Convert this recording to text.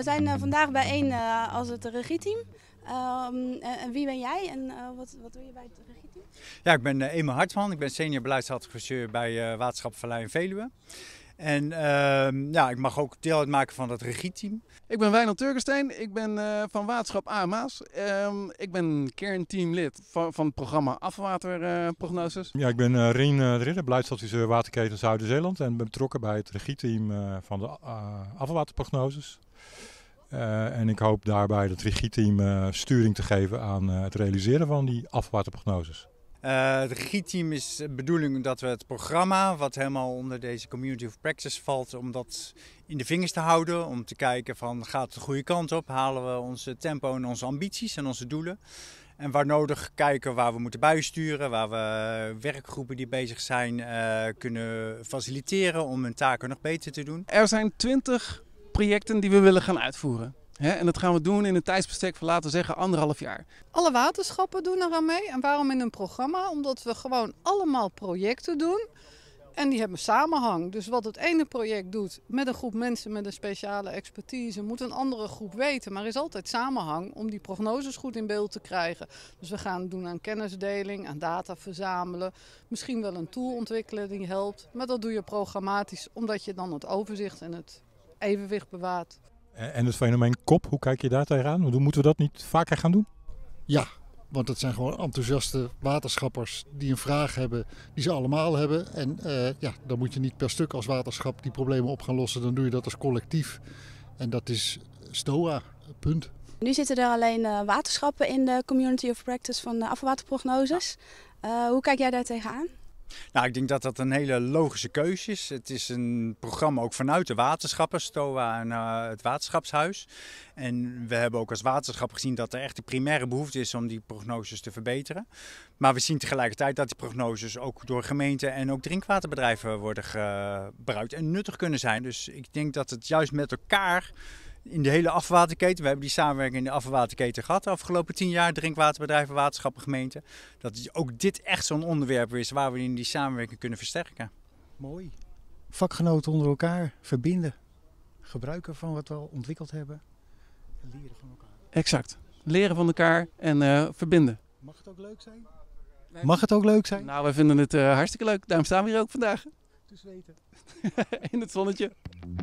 We zijn eh, vandaag bijeen eh, als het regieteam. Ehm, en wie ben jij en eh, wat, wat doe je bij het regieteam? Ja, ik ben Eme Hartman. Ik ben senior beleidsadviseur bij Waterschap Vallei en Veluwe. En ehm, ja, ik mag ook deel uitmaken van dat regieteam. Ik ben Wijnald Turkenstein, ik ben eh, van Waterschap AMA's. Ehm, ik ben kernteamlid van, van het programma Afwaterprognoses. ja, ik ben eh, Rien eh, de Ridder, beleidsadviseur Waterketen Zuiden-Zeeland. En ben betrokken bij het regieteam van de afwaterprognoses. en ik hoop daarbij dat regieteam sturing te geven aan het realiseren van die afwaterprognoses. Uh, het regieteam is de bedoeling dat we het programma, wat helemaal onder deze community of practice valt, om dat in de vingers te houden. Om te kijken van gaat het de goede kant op? Halen we onze tempo en onze ambities en onze doelen? En waar nodig kijken waar we moeten bijsturen, waar we werkgroepen die bezig zijn eh, kunnen faciliteren om hun taken nog beter te doen. Er zijn twintig projecten die we willen gaan uitvoeren en dat gaan we doen in een tijdsbestek van laten we zeggen anderhalf jaar. Alle waterschappen doen eraan mee. En waarom in een programma? Omdat we gewoon allemaal projecten doen. En die hebben samenhang. Dus wat het ene project doet met een groep mensen met een speciale expertise, moet een andere groep weten. Maar er is altijd samenhang om die prognoses goed in beeld te krijgen. Dus we gaan doen aan kennisdeling, aan data verzamelen. Misschien wel een tool ontwikkelen die helpt. Maar dat doe je programmatisch, omdat je dan het overzicht en het evenwicht bewaart. Eh, en het fenomeen kop, hoe kijk je daar tegenaan? Moeten we dat niet vaker gaan doen? Ja, want dat zijn gewoon enthousiaste waterschappers die een vraag hebben, die ze allemaal hebben. En eh, ja, dan moet je niet per stuk als waterschap die problemen op gaan lossen. Dan doe je dat als collectief. En dat is STOA, punt. Nu zitten er alleen eh, waterschappen in de Community of Practice van de afvalwaterprognoses. hoe kijk jij daar tegenaan? Nou, ik denk dat dat een hele logische keuze is. Het is een programma ook vanuit de waterschappen, STOA en eh, het Waterschapshuis. En we hebben ook als waterschap gezien dat er echt de primaire behoefte is om die prognoses te verbeteren. Maar we zien tegelijkertijd dat die prognoses ook door gemeenten en ook drinkwaterbedrijven worden gebruikt en nuttig kunnen zijn. Dus ik denk dat het juist met elkaar in de hele afwaterketen. We hebben die samenwerking in de afwaterketen gehad afgelopen tien jaar. Drinkwaterbedrijven, waterschappen, gemeenten. Dat ook dit echt zo'n onderwerp is waar we in die samenwerking kunnen versterken. Mooi. Vakgenoten onder elkaar verbinden. Gebruiken van wat we al ontwikkeld hebben. En leren van elkaar. Exact. Leren van elkaar en eh, verbinden. Mag het ook leuk zijn? Mag het ook leuk zijn? Nou, we vinden het eh, hartstikke leuk. Daarom staan we hier ook vandaag. Te zweten in het zonnetje.